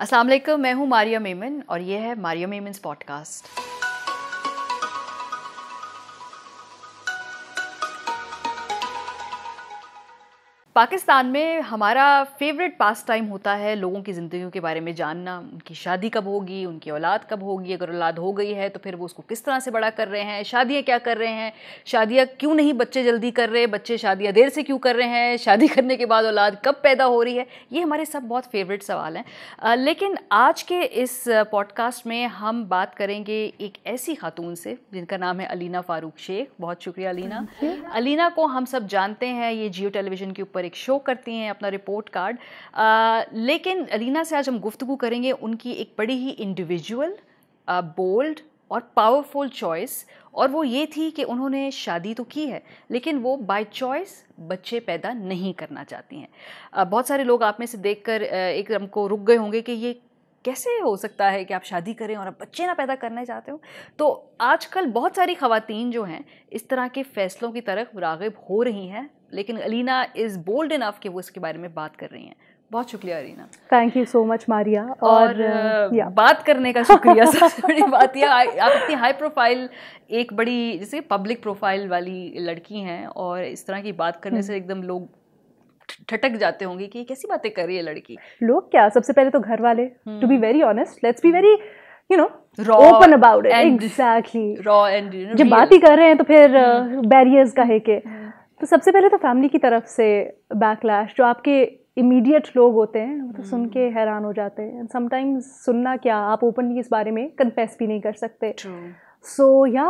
असलम मैं हूँ मारिया मेमन और ये है मारिया मेमन पॉडकास्ट पाकिस्तान में हमारा फेवरेट पास टाइम होता है लोगों की ज़िंदगियों के बारे में जानना उनकी शादी कब होगी उनकी औलाद कब होगी अगर औलाद हो गई है तो फिर वो उसको किस तरह से बड़ा कर रहे हैं शादियाँ क्या कर रहे हैं शादियाँ क्यों नहीं बच्चे जल्दी कर रहे बच्चे शादियाँ देर से क्यों कर रहे हैं शादी करने के बाद औलाद कब पैदा हो रही है ये हमारे सब बहुत फेवरेट सवाल हैं लेकिन आज के इस पॉडकास्ट में हम बात करेंगे एक ऐसी खातून से जिनका नाम है अलीना फ़ारूक शेख बहुत शुक्रिया अलीना अलीना को हम सब जानते हैं ये जियो टेलीविज़न के ऊपर एक शो करती हैं अपना रिपोर्ट कार्ड आ, लेकिन रीना से आज हम गुफ्तु करेंगे उनकी एक बड़ी ही इंडिविजुअल बोल्ड और पावरफुल चॉइस और वो ये थी कि उन्होंने शादी तो की है लेकिन वो बाय चॉइस बच्चे पैदा नहीं करना चाहती हैं बहुत सारे लोग आप में से देखकर एकदम को रुक गए होंगे कि ये कैसे हो सकता है कि आप शादी करें और आप बच्चे ना पैदा करना चाहते हो तो आजकल बहुत सारी खातन जो हैं इस तरह के फ़ैसलों की तरफ रागब हो रही हैं लेकिन अलीना इज़ बोल्ड इनफ कि वो इसके बारे में बात कर रही हैं बहुत शुक्रिया Alina thank you so much Maria और, और uh, बात करने का शुक्रिया सबसे बड़ी बात यह आप इतनी हाई प्रोफाइल एक बड़ी जैसे पब्लिक प्रोफाइल वाली लड़की हैं और इस तरह की बात करने से हम्म। एकदम लोग ठटक जाते होंगे कि कैसी बातें कर रही है लड़की लोग क्या सबसे पहले तो घर वाले to be very honest let's be very you know open about it exactly raw and जब बात ही कर रहे हैं तो फिर बैरियर्स uh, हम्म। का है कि हम्म। तो सबसे पहले तो फैमिली की तरफ से बैकलैश जो आपके इमीडिएट लोग होते हैं वो तो हम्म। सुन के हैरान हो जाते हैं एंड समटाइम्स सुनना क्या आप ओपनली इस बारे में कन्फेस भी नहीं कर सकते सो या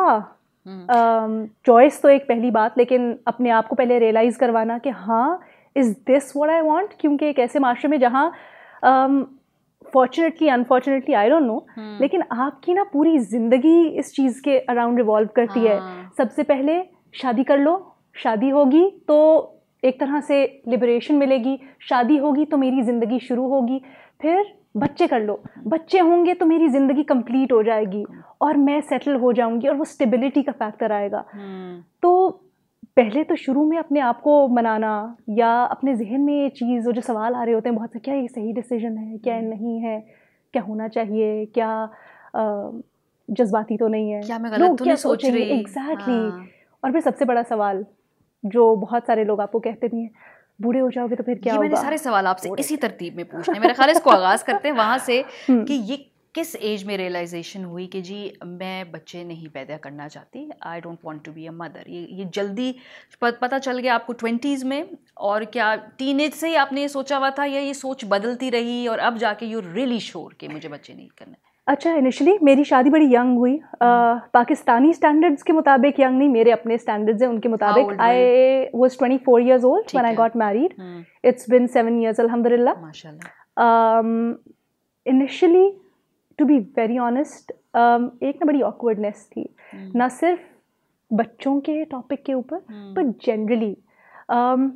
चॉइस तो एक पहली बात लेकिन अपने आप को पहले रियलाइज करवाना कि हाँ is this what I want क्योंकि एक ऐसे माशरे में जहाँ fortunately unfortunately I don't know लेकिन आपकी ना पूरी ज़िंदगी इस चीज़ के अराउंड रिवॉल्व करती है हाँ। सबसे पहले शादी कर लो शादी होगी तो एक तरह से लिबरेशन मिलेगी शादी होगी तो मेरी ज़िंदगी शुरू होगी फिर बच्चे कर लो बच्चे होंगे तो मेरी ज़िंदगी कंप्लीट हो जाएगी और मैं सेटल हो जाऊंगी और वो स्टेबिलिटी का फैक्टर आएगा हम्म। तो पहले तो शुरू में अपने आप को मनाना या अपने जहन में ये चीज़ वो जो सवाल आ रहे होते हैं बहुत से क्या ये सही डिसीजन है क्या हम्म। नहीं है क्या होना चाहिए क्या जज्बाती तो नहीं है क्या मैं गलत तो नहीं सोच रही एग्जैक्टली exactly. हाँ। और फिर सबसे बड़ा सवाल जो बहुत सारे लोग आपको कहते भी हैं बूढ़े हो जाओगे तो फिर क्या ये होगा? मैंने सारे सवाल आपसे इसी तरतीब में पूछने मेरे ख्याल इसको आगाज करते हैं वहाँ से हम्म। कि ये किस एज में रियलाइजेशन हुई कि जी मैं बच्चे नहीं पैदा करना चाहती I don't want to be a mother ये ये जल्दी पता चल गया आपको ट्वेंटीज़ में और क्या टीन से ही आपने ये सोचा हुआ था या ये सोच बदलती रही और अब जाके यू रियली श्योर कि मुझे बच्चे नहीं करना अच्छा इनिशियली मेरी शादी बड़ी यंग हुई हम्म। पाकिस्तानी स्टैंडर्ड्स के मुताबिक यंग नहीं मेरे अपने स्टैंडर्ड्स हैं उनके मुताबिक I was four years old when I got married it's been seven years अलहमदिल्ला initially to be very honest एक ना बड़ी ऑकवर्डनेस थी hmm. ना सिर्फ बच्चों के टॉपिक के ऊपर बट हम्म। जनरली um,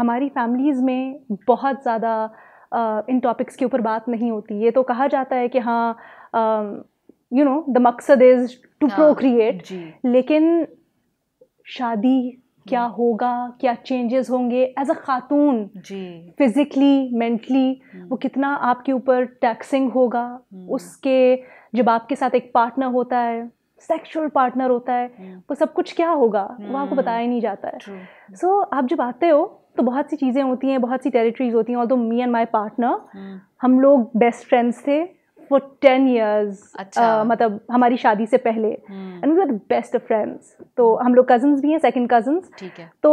हमारी फैमिलीज़ में बहुत ज़्यादा uh, इन टॉपिक्स के ऊपर बात नहीं होती ये तो कहा जाता है कि हाँ यू नो द मकसद इज टू प्रोक्रिएट लेकिन शादी क्या हम्म. होगा क्या चेंजेस होंगे एज अ खातून फिजिकली मेंटली हम्म. वो कितना आपके ऊपर टैक्सिंग होगा हम्म. उसके जब आपके साथ एक पार्टनर होता है सेक्सुअल पार्टनर होता है वो सब कुछ क्या होगा वो आपको बताया नहीं जाता है सो so, आप जब आते हो तो बहुत सी चीज़ें होती हैं बहुत सी टेरिटरीज होती हैं और दो मी एंड माई पार्टनर हम लोग बेस्ट फ्रेंड्स थे फॉर टेन ईयर्स मतलब हमारी शादी से पहले and we are the best friends तो हम लोग कजन्स भी हैं सेकेंड कजन्स तो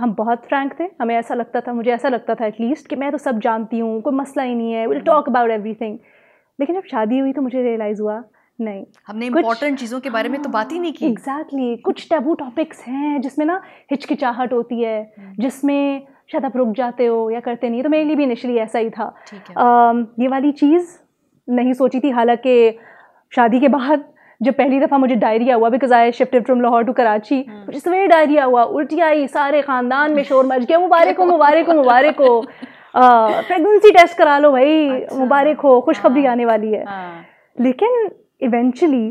हम बहुत फ्रैंक थे हमें ऐसा लगता था मुझे ऐसा लगता था एटलीस्ट कि मैं तो सब जानती हूँ कोई मसला ही नहीं है विल टॉक अबाउट एवरीथिंग लेकिन जब शादी हुई तो मुझे रियलाइज़ हुआ नहीं हमने इम्पोर्टेंट चीज़ों के बारे में तो बात ही नहीं की एग्जैक्टली exactly, कुछ टैबू टॉपिक्स हैं जिसमें ना हिचकिचाहट होती है हम्म। जिसमें शायद आप रुक जाते हो या करते नहीं तो मेरे लिए भी इनिशली ऐसा ही था आ, um, ये वाली चीज़ नहीं सोची थी हालांकि शादी के बाद जब पहली दफ़ा मुझे डायरिया हुआ because I shifted from Lahore to Karachi मुझे सवेरे डायरिया हुआ उल्टी आई सारे ख़ानदान में शोर मच गया मुबारक हो मुबारक हो मुबारक हो प्रेगनेंसी टेस्ट करा लो भाई अच्छा। मुबारक हो खुशखबरी हाँ। आने वाली है हाँ। लेकिन इवेंचुअली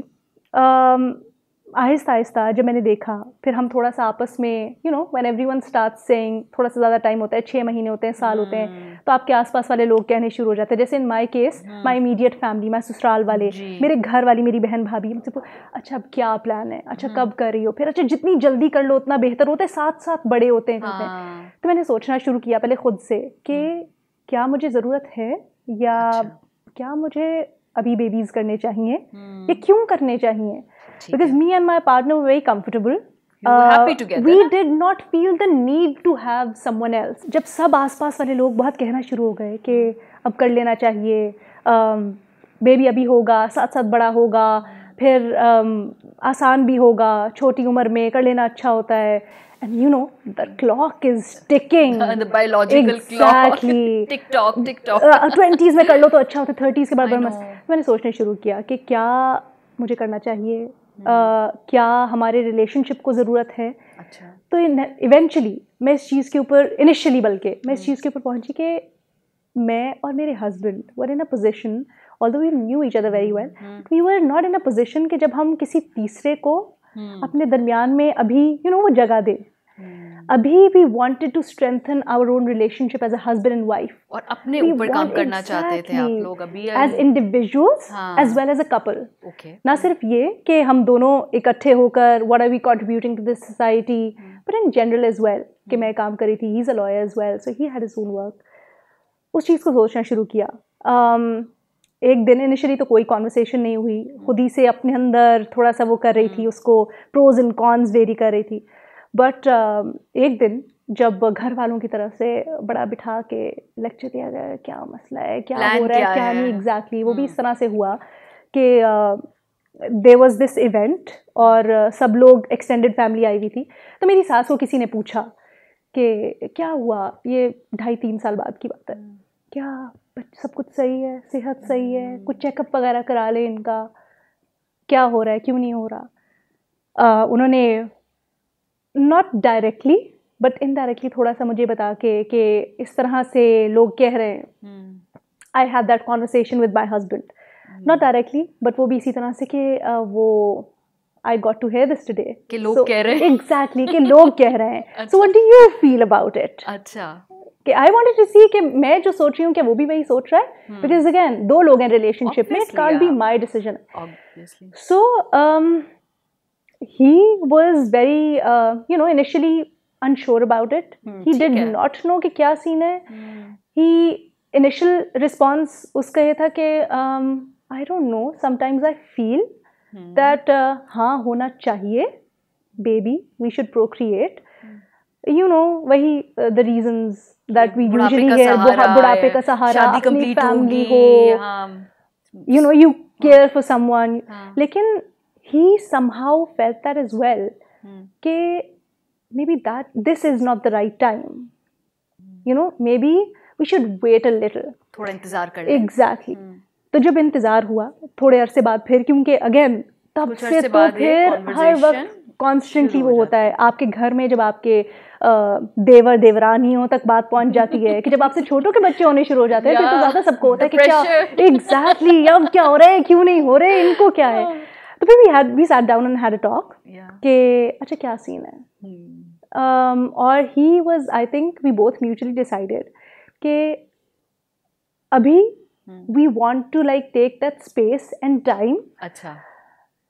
आहिस्ता आहिस्ता जब मैंने देखा फिर हम थोड़ा सा आपस में you know everyone start सेंग थोड़ा सा ज़्यादा टाइम होता है छः महीने होते हैं साल होते हैं हम्म। तो आपके आसपास वाले लोग कहने शुरू हो जाते हैं जैसे in my case my immediate family my ससुराल वाले मेरे घर वाली मेरी बहन भाभी मुझसे अच्छा अब क्या प्लान है अच्छा कब हम्म। कर रही हो फिर अच्छा जितनी जल्दी कर लो उतना बेहतर होता है साथ साथ बड़े होते हैं हैं हाँ। तो मैंने सोचना शुरू किया पहले खुद से कि हम्म। क्या मुझे ज़रूरत है या अच्छा। क्या मुझे अभी बेबीज़ करने चाहिए या क्यों करने चाहिए because me and my partner were very comfortable we did not feel the need to have someone else जब सब पास वाले लोग बहुत कहना शुरू हो गए कि अब कर लेना चाहिए बेबी um, अभी होगा साथ साथ बड़ा होगा फिर um, आसान भी होगा छोटी उम्र में कर लेना अच्छा होता है and you know the clock is ticking the biological exactly. clock tick tock tick tock twenties में कर लो तो अच्छा होता है थर्टीज के बाद मैंने सोचना शुरू किया कि क्या मुझे करना चाहिए क्या हमारे रिलेशनशिप को ज़रूरत है अच्छा तो इवेंचुअली मैं इस चीज़ के ऊपर इनिशियली बल्कि मैं इस हम्म। चीज़ के ऊपर पहुंची कि मैं और मेरे husband were in a position although we knew each other very well we were not in a position कि जब हम किसी तीसरे को हम्म। अपने दरमियान में अभी यू you नो know, वो जगह दें अभी we wanted to strengthen our own relationship as a husband and wife और अपने ऊपर काम करना exactly, चाहते थे आप लोग अभी as individuals as well as a couple ना सिर्फ ये कि हम दोनों इकट्ठे होकर what are we contributing to this society but in general as well कि हम्म। मैं काम कर रही थी he is a lawyer as well so he had his own work उस चीज़ को सोचना शुरू किया um, एक दिन इनिशियली तो कोई कॉन्वर्सेशन नहीं हुई खुद ही से अपने अंदर थोड़ा सा वो कर रही थी हम्म। उसको प्रोज एंड कॉन्स वेरी कर रही थी बट um, एक दिन जब घर वालों की तरफ से बड़ा बिठा के लेक्चर दिया गया क्या मसला है क्या Plan हो रहा है क्या नहीं एग्जैक्टली वो भी इस हम्म। तरह से हुआ कि दे वॉज दिस इवेंट और uh, सब लोग एक्सटेंडेड फैमिली आई हुई थी तो मेरी सास को किसी ने पूछा कि क्या हुआ ये ढाई तीन साल बाद की बात है हम्म। क्या सब कुछ सही है सेहत सही है हम्म। कुछ चेकअप वगैरह करा ले इनका क्या हो रहा है क्यों नहीं हो रहा uh, उन्होंने नॉट डायरेक्टली बट इनडायरेक्टली थोड़ा सा मुझे बता के कि इस तरह से लोग कह रहे हैं I have that conversation with my husband not directly but वो भी इसी तरह से कि वो I got to hear this today exactly exactly, कि लोग कह रहे हैं so what do you feel about it अच्छा कि आई वॉन्ट टू सी कि मैं जो सोच रही हूँ कि वो भी वही सोच रहा है बिकॉज हम्म। अगेन दो लोग हैं रिलेशनशिप में it can't be my decision so he was very uh, you know initially unsure about it hmm, he did है. not know ki kya scene hai hmm. he initial response uska ye tha कि um, I don't know sometimes I feel hmm. that uh, ha hona chahiye baby we should procreate you know wahi uh, the reasons that we usually hear bahut ka sahara shaadi complete hogi हो you know you care for someone lekin he somehow felt that as well hmm. कि maybe that this is not the right time you know maybe we should wait a little थोड़ा इंतजार कर exactly hmm. तो जब इंतजार हुआ थोड़े अरसे बाद फिर क्योंकि अगेन तब से तो फिर हर वक्त कॉन्स्टेंटली वो होता है आपके घर में जब आपके देवर देवरानियों तक बात पहुंच जाती है कि जब आपसे छोटों के बच्चे होने शुरू हो जाते हैं फिर तो ज़्यादा सबको होता है कि क्या एग्जैक्टली exactly, क्या हो रहा है क्यों नहीं हो रहे इनको क्या है तो फिर we had we sat down and had a talk के अच्छा क्या सीन है hmm. um, और he was I think we both mutually decided के अभी we want to like take that space and time अच्छा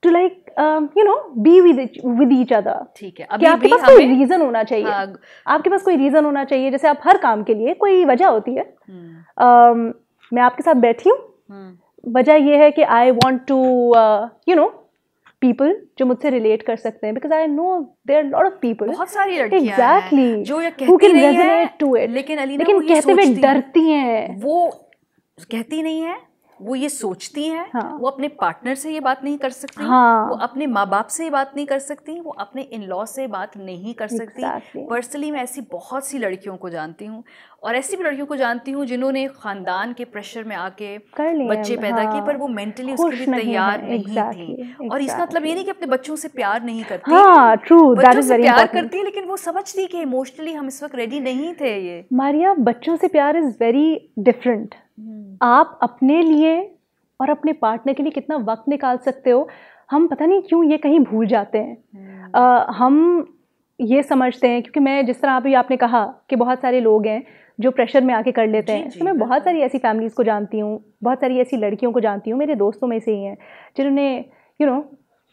to like you know be with with each other ठीक है अभी हाँ। आपके पास कोई रीजन होना चाहिए आपके पास कोई रीजन होना चाहिए जैसे आप हर काम के लिए कोई वजह होती है hmm. um, मैं आपके साथ बैठी हूँ hmm. वजह यह है कि I want to you know people जो मुझसे रिलेट कर सकते हैं because I know there lot of people बहुत सारी एग्जैक्टली exactly, जो टू है, लेकिन लेकिन कहते हुए डरती हैं वो कहती नहीं है वो ये सोचती हैं हाँ. वो अपने पार्टनर से ये बात नहीं कर सकती हाँ. वो अपने माँ बाप से ये बात नहीं कर सकती वो अपने इन लॉ से बात नहीं कर सकती पर्सनली मैं ऐसी बहुत सी लड़कियों को जानती हूँ और ऐसी भी लड़कियों को जानती हूँ जिन्होंने खानदान के प्रेशर में आके बच्चे पैदा हाँ। किए पर वो मेंटली उसके लिए तैयार नहीं, नहीं exactly, थी exactly. और इसका मतलब ये नहीं कि अपने बच्चों से प्यार नहीं करती हाँ, true, बच्चों से प्यार करती है लेकिन वो समझती कि इमोशनली हम इस वक्त रेडी नहीं थे ये मारिया बच्चों से प्यार इज वेरी डिफरेंट हम्म। आप अपने लिए और अपने पार्टनर के लिए कितना वक्त निकाल सकते हो हम पता नहीं क्यों ये कहीं भूल जाते हैं आ, हम्म। हम ये समझते हैं क्योंकि मैं जिस तरह अभी आपने कहा कि बहुत सारे लोग हैं जो प्रेशर में आके कर लेते हैं तो मैं बहुत सारी ऐसी फैमिलीज़ को जानती हूँ बहुत सारी ऐसी लड़कियों को जानती हूँ मेरे दोस्तों में से ही हैं जिन्होंने यू नो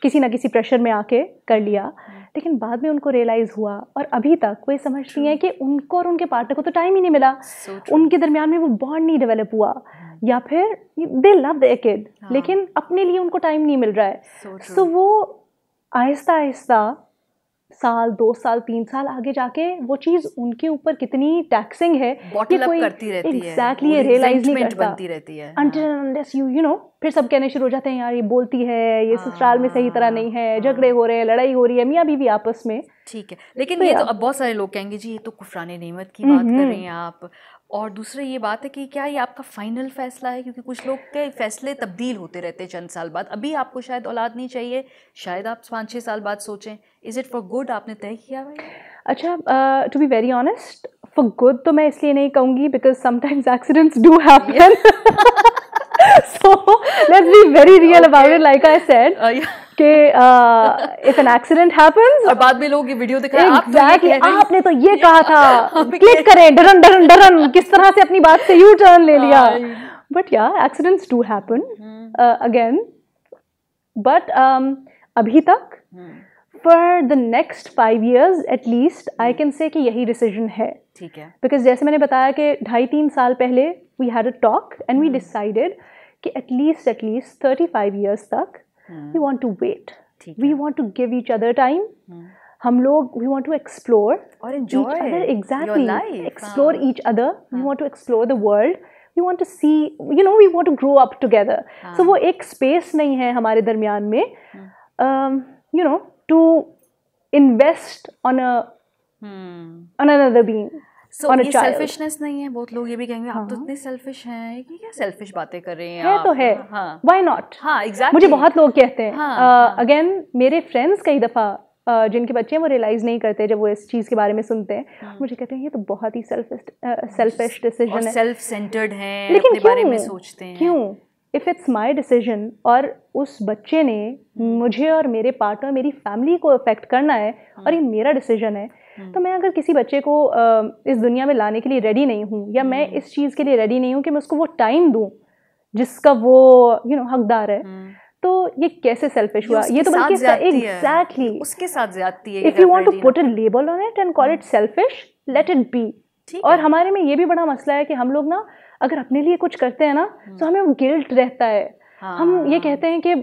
किसी ना किसी प्रेशर में आके कर लिया लेकिन बाद में उनको रियलाइज़ हुआ और अभी तक ये समझती हैं कि उनको और उनके पार्टनर को तो टाइम ही नहीं मिला so उनके दरमियान में वो बॉन्ड नहीं डेवलप हुआ hmm. या फिर दे लव द किड लेकिन अपने लिए उनको टाइम नहीं मिल रहा है सो so, so वो आहिस्ता आहिस्ता साल दो साल तीन साल आगे जाके वो चीज़ उनके ऊपर कितनी टैक्सिंग है कि कोई करती रहती exactly है रियलाइज नहीं करता बनती रहती है अनलेस यू यू नो फिर सब कहने शुरू हो जाते हैं यार ये बोलती है ये ससुराल में सही तरह नहीं है हाँ। झगड़े हो रहे हैं लड़ाई हो रही है मियाँ बीवी आपस में ठीक है लेकिन तो ये तो अब बहुत सारे लोग कहेंगे जी ये तो कुफरानी नेमत की हम्म, बात कर रही हम्म। हैं आप और दूसरी ये बात है कि क्या ये आपका फ़ाइनल फ़ैसला है क्योंकि कुछ लोग के फ़ैसले तब्दील होते रहते हैं चंद साल बाद अभी आपको शायद औलाद नहीं चाहिए शायद आप पाँच छः साल बाद सोचें इज़ इट फॉर गुड आपने तय किया हुआ अच्छा to be very honest for good तो मैं इसलिए नहीं कहूँगी because sometimes accidents do happen so let's be very real okay. about it. Like I said, uh, yeah. कि इफ एन एक्सीडेंट हैपेंस और बाद में लोग ये वीडियो दिखा रहे हैं आप तो ये आपने तो ये कहा था क्लिक करें डरन डरन डरन किस तरह से अपनी बात से यू टर्न ले लिया बट या accidents do happen again but अभी तक for the next five years at least I can say कि यही डिसीजन है ठीक है बिकॉज जैसे मैंने बताया कि ढाई तीन साल पहले we had a talk and we decided कि at least at least thirty five years तक we want to wait we want to give each other time हम लोग वी वॉन्ट टू एक्सप्लोर और exactly explore each other we want to explore the world we want to see you know we want to grow up together so वो एक space नहीं है हमारे दरमियान में you know to invest on a on another being so, on a child. नहीं है बहुत लोग ये भी कहेंगे आप तो हाँ। इतने हैं क्या बातें कर रहे हैं है तो है हाँ, हाँ।, हाँ मुझे बहुत लोग कहते हैं अगेन मेरे फ्रेंड्स कई दफ़ा जिनके बच्चे हैं वो रियलाइज़ नहीं करते जब वो इस चीज़ के बारे में सुनते हैं मुझे कहते हैं ये तो बहुत ही सेल्फिश डिसीजन है सेल्फ सेंटर्ड है लेकिन अपने बारे में सोचते हैं क्यों इफ़ इट्स माई डिसीजन और उस बच्चे ने मुझे और मेरे पार्टनर मेरी फैमिली को अफेक्ट करना है और ये मेरा डिसीजन है हम्म। तो मैं अगर किसी बच्चे को इस दुनिया में लाने के लिए रेडी नहीं हूँ या मैं हम्म। इस चीज़ के लिए रेडी नहीं हूँ कि मैं उसको वो टाइम दूँ जिसका वो यू नो हकदार है हम्म। तो ये कैसे सेल्फिश हुआ ये तो बल्कि एग्जैक्टली उसके साथ ज्यादती है if you want to put a label on it and call it selfish let it be और हमारे में ये भी बड़ा मसला है कि हम लोग ना अगर अपने लिए कुछ करते हैं ना तो हमें गिल्ट रहता है हाँ, हम ये हाँ। कहते हैं कि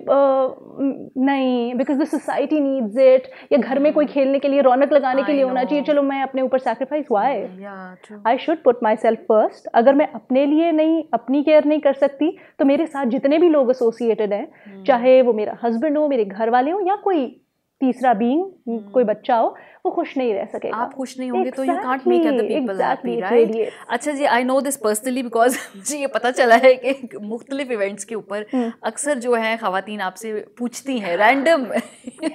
नहीं because the society needs it या घर में कोई हाँ। खेलने के लिए रौनक लगाने के लिए होना चाहिए चलो मैं अपने ऊपर sacrifice why I should put myself first अगर मैं अपने लिए नहीं अपनी केयर नहीं कर सकती तो मेरे साथ जितने भी लोग एसोसिएटेड हैं हम्म। चाहे वो मेरा हस्बैंड हो मेरे घर वाले हों या कोई तीसरा बींग कोई हम्म। बच्चा हो वो खुश नहीं रह सकेगा आप खुश नहीं होंगे तो exactly, तो you can't make other people happy right अच्छा जी I know this personally because मुझे ये पता चला है कि मुख्तलिफ इवेंट्स के ऊपर हम्म। अक्सर जो है खातन आपसे पूछती हैं रैंडम oh,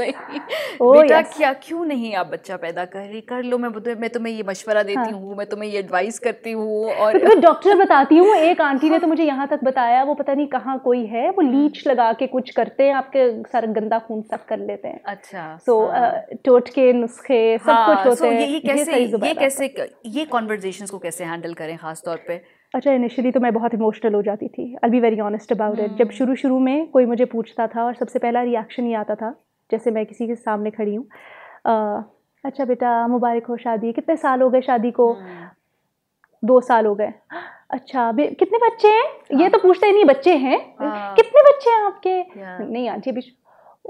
बेटा क्या क्यों नहीं आप बच्चा पैदा कर रही कर लो मैं मैं तुम्हें ये मशवरा देती हाँ। हूँ मैं तुम्हें ये एडवाइस करती हूँ और डॉक्टर तो बताती हूँ एक आंटी ने तो मुझे यहाँ तक बताया वो पता नहीं कहाँ कोई है वो लीच हम्म। लगा के कुछ करते हैं आपके सारा गंदा खून सब कर लेते हैं होते हैं अच्छा सो तो, हाँ। टोटके नुस्खे सब हाँ, कुछ होते so हैं ये कैसे ये कैसे ये कॉन्वर्जेशन को कैसे हैंडल करें खास तौर पे अच्छा इनिशियली तो मैं बहुत इमोशनल हो जाती थी I be very honest about it जब हम्म। शुरू शुरू में कोई मुझे पूछता था और सबसे पहला रिएक्शन ये आता था जैसे मैं किसी के सामने खड़ी हूँ अच्छा बेटा मुबारक हो शादी कितने साल हो गए शादी को हम्म। दो साल हो गए अच्छा कितने बच्चे हैं ये हाँ। तो पूछते नहीं बच्चे हैं हाँ। कितने बच्चे हैं आपके नहीं आंटी अभी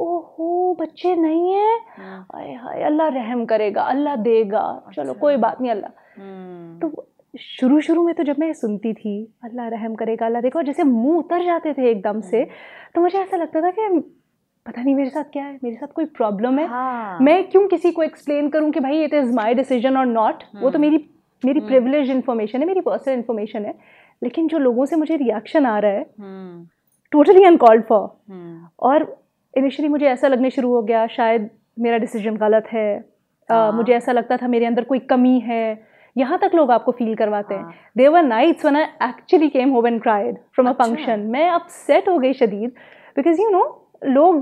ओहो बच्चे नहीं है अरे हम्म। हाय अल्लाह रहम करेगा अल्लाह देगा अच्छा। चलो कोई बात नहीं अल्लाह हम्म। तो शुरू शुरू में तो जब मैं सुनती थी अल्लाह रहम करेगा अल्लाह देखो जैसे मुंह उतर जाते थे एकदम से हम्म। तो मुझे ऐसा लगता था कि पता नहीं मेरे साथ क्या है मेरे साथ कोई प्रॉब्लम है हाँ। मैं क्यों किसी को एक्सप्लेन करूं कि भाई इट इज़ माय डिसीजन और नॉट वो तो मेरी मेरी प्रिविलेज इन्फॉर्मेशन है मेरी पर्सनल इन्फॉर्मेशन है लेकिन जो लोगों से मुझे रिएक्शन आ रहा है टोटली अनकॉल्ड फॉर और इनिशियली मुझे ऐसा लगने शुरू हो गया शायद मेरा डिसीजन गलत है आ, हाँ। मुझे ऐसा लगता था मेरे अंदर कोई कमी है यहाँ तक लोग आपको फील करवाते हैं there were nights when I actually came home and cried from a function मैं अपसेट हो गई शदीद बिकॉज यू नो लोग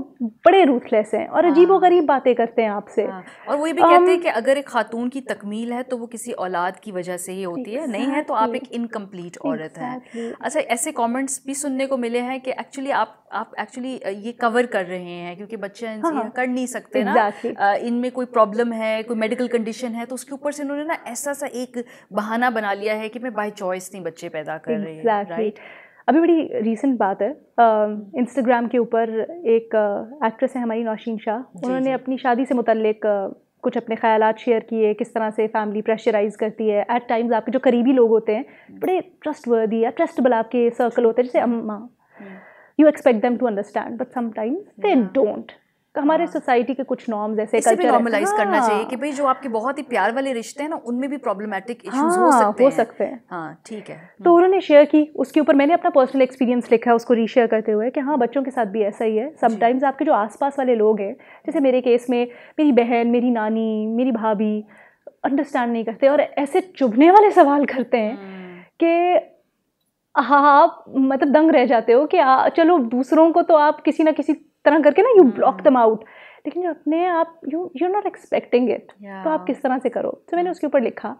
बड़े रूथलेस हैं और अजीबो हाँ। गरीब बातें करते हैं आपसे हाँ, और वो ये भी um, कहते हैं कि अगर एक खातून की तकमील है तो वो किसी औलाद की वजह से ही होती है नहीं है तो आप एक इनकम्प्लीट औरत हैं अच्छा ऐसे कमेंट्स भी सुनने को मिले हैं कि एक्चुअली आप आप एक्चुअली ये कवर कर रहे हैं क्योंकि बच्चे हाँ, कर नहीं सकते exactly. ना इनमें कोई प्रॉब्लम है कोई मेडिकल कंडीशन है तो उसके ऊपर से इन्होंने ना ऐसा सा एक बहाना बना लिया है कि मैं बाय चॉइस नहीं बच्चे पैदा कर रही हूँ राइट अभी बड़ी रीसेंट बात है इंस्टाग्राम के ऊपर एक एक्ट्रेस है हमारी नौशीन शाह उन्होंने अपनी शादी से मुतलक कुछ अपने ख्याल शेयर किए किस तरह से फैमिली प्रेशराइज करती है एट टाइम्स आपके जो करीबी लोग होते हैं बड़े ट्रस्ट वर्दी या ट्रस्टबल आपके सर्कल होते हैं जैसे अम्मा you expect them to understand but sometimes they don't तो हमारे सोसाइटी हाँ। के कुछ नॉर्म्स ऐसे कल्चर नॉर्मलाइज हाँ। करना चाहिए कि हाँ। भाई जो आपके बहुत ही प्यार वाले रिश्ते हैं ना उनमें भी प्रॉब्लमेटिक इश्यूज हो हाँ, सकते हो सकते हैं हाँ ठीक है तो हम्म। उन्होंने शेयर की उसके ऊपर मैंने अपना पर्सनल एक्सपीरियंस लिखा है उसको रीशेयर करते हुए कि हाँ बच्चों के साथ भी ऐसा ही है समटाइम्स आपके जो आसपास वाले लोग हैं जैसे मेरे केस में मेरी बहन मेरी नानी मेरी भाभी अंडरस्टैंड नहीं करते और ऐसे चुभने वाले सवाल करते हैं हम्म। कि हाँ आप मतलब दंग रह जाते हो कि आ, चलो दूसरों को तो आप किसी ना किसी तरह करके ना यू ब्लॉक दम आउट लेकिन जो अपने आप you you not expecting it तो आप किस तरह से करो तो मैंने उसके ऊपर लिखा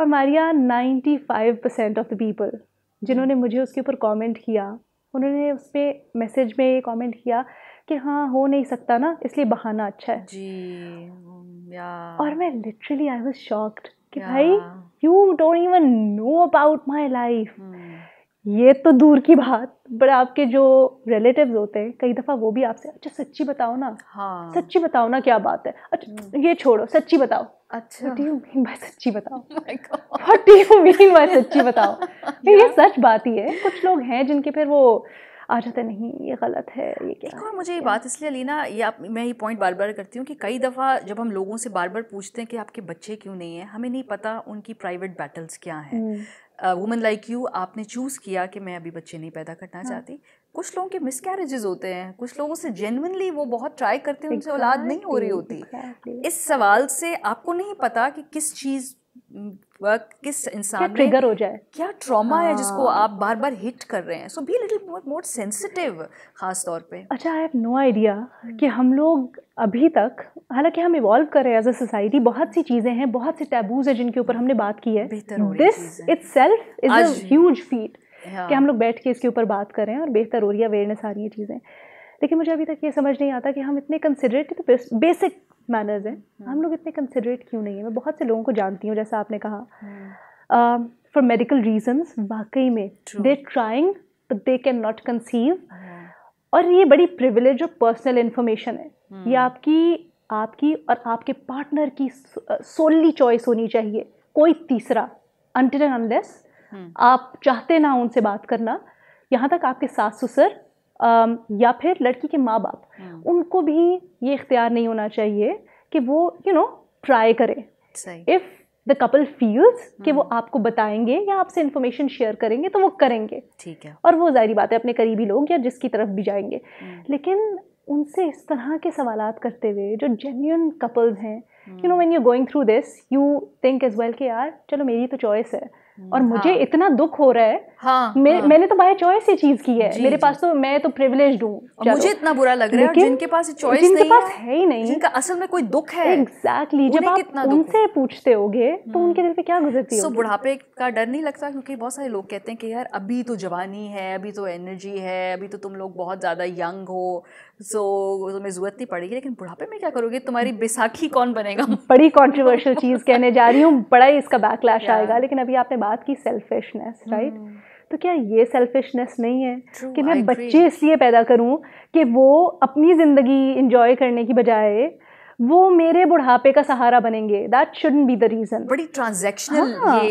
और Maria ninety five percent of the people जिन्होंने हम्म। मुझे उसके ऊपर कमेंट किया उन्होंने उस पर मैसेज में ये कॉमेंट किया कि हाँ हो नहीं सकता ना इसलिए बहाना अच्छा है जी हम्म, या और मैं लिटरली आई वॉज शॉक्ड कि भाई you don't even know about my life ये तो दूर की बात बट आपके जो रिलेटिव होते हैं कई दफ़ा वो भी आपसे अच्छा सच्ची बताओ ना हाँ सच्ची बताओ ना क्या बात है अच्छा ये छोड़ो सच्ची बताओ अच्छा व्हाट सच्ची बताओ व्हाट यू मीन सच्ची बताओ ये सच बात ही है कुछ लोग हैं जिनके फिर वो आ जाते नहीं ये गलत है ये क्या और मुझे ये बात इसलिए लीना ये आप मैं ये पॉइंट बार बार करती हूँ कि कई दफ़ा जब हम लोगों से बार बार पूछते हैं कि आपके बच्चे क्यों नहीं है हमें नहीं पता उनकी प्राइवेट बैटल्स क्या हैं हम्म। वुमेन लाइक यू आपने चूज़ किया कि मैं अभी बच्चे नहीं पैदा करना हाँ. चाहती कुछ लोगों के मिसकैरेजेस होते हैं कुछ लोगों से जेनवनली वो बहुत ट्राई करते हैं उनसे औलाद नहीं हो रही होती इस सवाल से आपको नहीं पता कि किस चीज़ वर्क किस इंसान ट्रिगर हो जाए क्या ट्रॉमा है जिसको हाँ। आप बार बार हिट कर रहे हैं so be little more more sensitive खास तौर पे अच्छा आई हैव नो आइडिया कि हम लोग अभी तक हालांकि हम इवॉल्व कर रहे हैं एज अ सोसाइटी बहुत सी चीज़ें हैं बहुत से टैबूज हैं जिनके ऊपर हमने बात की है this itself is a huge feat कि हम लोग बैठ के इसके ऊपर बात कर रहे हैं और बेहतर हो रही है अवेयरनेस आ रही है चीज़ें लेकिन मुझे अभी तक ये समझ नहीं आता कि हम इतने कंसिडरेट तो बेसिक मैनर्स हैं hmm. हम लोग इतने कंसिडरेट क्यों नहीं है मैं बहुत से लोगों को जानती हूँ जैसा आपने कहा फॉर मेडिकल रीजंस वाकई में they trying but they can not conceive और ये बड़ी प्रिविलेज और पर्सनल इन्फॉर्मेशन है hmm. ये आपकी आपकी और आपके पार्टनर की सोलली चॉइस uh, होनी चाहिए कोई तीसरा अनटिल एंड अनलेस आप चाहते ना उनसे बात करना यहाँ तक आपके सास ससुर या फिर लड़की के माँ बाप हाँ। उनको भी ये इख्तियार नहीं होना चाहिए कि वो यू नो ट्राई करें इफ़ द कपल फील्स कि वो हाँ। आपको बताएंगे या आपसे इन्फॉर्मेशन शेयर करेंगे तो वो करेंगे ठीक है और वो जाहिर बात है अपने करीबी लोग या जिसकी तरफ भी जाएंगे हाँ। लेकिन उनसे इस तरह के सवाल करते हुए जो जेन्यून कपल्स हैं you know when you going through this you think as well के यार चलो मेरी तो चॉइस है और हम्म, मुझे हाँ. इतना दुख हो रहा है हाँ, मे, हाँ. मैंने तो बाय चॉइस ये चीज की है जी, मेरे पास तो मैं तो प्रिविलेज हूँ मुझे इतना बुरा लग रहा है जिनके पास चॉइस जिनके नहीं पास है है ही नहीं जिनका असल में कोई दुख है exactly. जब आप उनसे पूछते होगे तो हम्म। उनके दिल पे क्या गुजरती है बुढ़ापे का डर नहीं लगता क्योंकि बहुत सारे लोग कहते हैं कि यार अभी तो जवानी है अभी तो एनर्जी है अभी तो तुम लोग बहुत ज्यादा यंग हो सो तुम्हें ज़रूरत नहीं पड़ेगी लेकिन बुढ़ापे में क्या करोगे तुम्हारी बैसाखी कौन बनेगा बड़ी कॉन्ट्रोवर्शियल चीज़ कहने जा रही हूँ बड़ा ही इसका बैकलैश आएगा लेकिन अभी आपने बात की सेल्फिशनेस राइट hmm. तो क्या ये सेल्फिशनेस नहीं है True, कि मैं बच्चे इसलिए पैदा करूं कि वो अपनी ज़िंदगी इंजॉय करने की बजाय वो मेरे बुढ़ापे का सहारा बनेंगे that shouldn't be the reason बड़ी transactional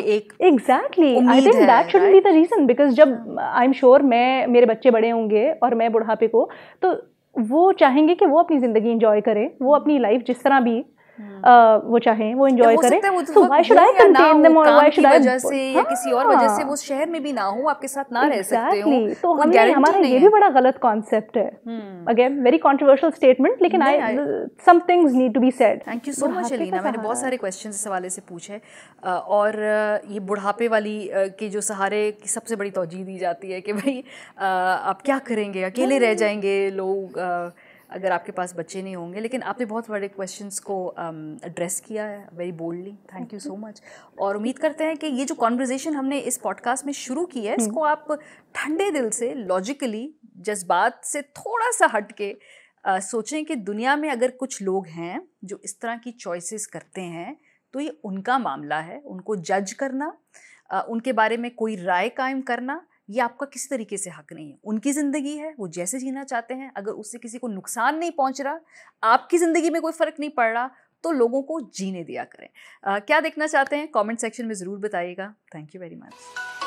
exactly I think that shouldn't be the reason because जब आई एम श्योर मैं मेरे बच्चे बड़े होंगे और मैं बुढ़ापे को तो वो चाहेंगे कि वो अपनी ज़िंदगी इंजॉय करें वो अपनी लाइफ जिस तरह भी वो चाहे वो एंजॉय तो करें so why should I contain them और व्हाई शुड आई वजह से या हाँ। किसी और वजह से वो शहर में भी ना हो आपके साथ ना रह सकते हो तो हमने हमारा ये भी बड़ा गलत कॉन्सेप्ट है अगेन वेरी कंट्रोवर्शियल स्टेटमेंट लेकिन I some things need to be said thank you so much Alina मैंने बहुत सारे क्वेश्चन इस हवाले से पूछे और ये बुढ़ापे वाली के जो सहारे की सबसे बड़ी तौजीह दी जाती है कि भाई आप क्या करेंगे अकेले रह जाएंगे लोग अगर आपके पास बच्चे नहीं होंगे लेकिन आपने बहुत बड़े क्वेश्चन को एड्रेस um, किया है very boldly thank you so much और उम्मीद करते हैं कि ये जो कॉन्वर्जेसन हमने इस पॉडकास्ट में शुरू की है इसको हम्म। आप ठंडे दिल से लॉजिकली जज्बात से थोड़ा सा हट के uh, सोचें कि दुनिया में अगर कुछ लोग हैं जो इस तरह की चॉइसेस करते हैं तो ये उनका मामला है उनको जज करना uh, उनके बारे में कोई राय कायम करना ये आपका किसी तरीके से हक नहीं है उनकी ज़िंदगी है वो जैसे जीना चाहते हैं अगर उससे किसी को नुकसान नहीं पहुंच रहा आपकी ज़िंदगी में कोई फ़र्क नहीं पड़ रहा तो लोगों को जीने दिया करें आ, क्या देखना चाहते हैं कमेंट सेक्शन में ज़रूर बताइएगा थैंक यू वेरी मच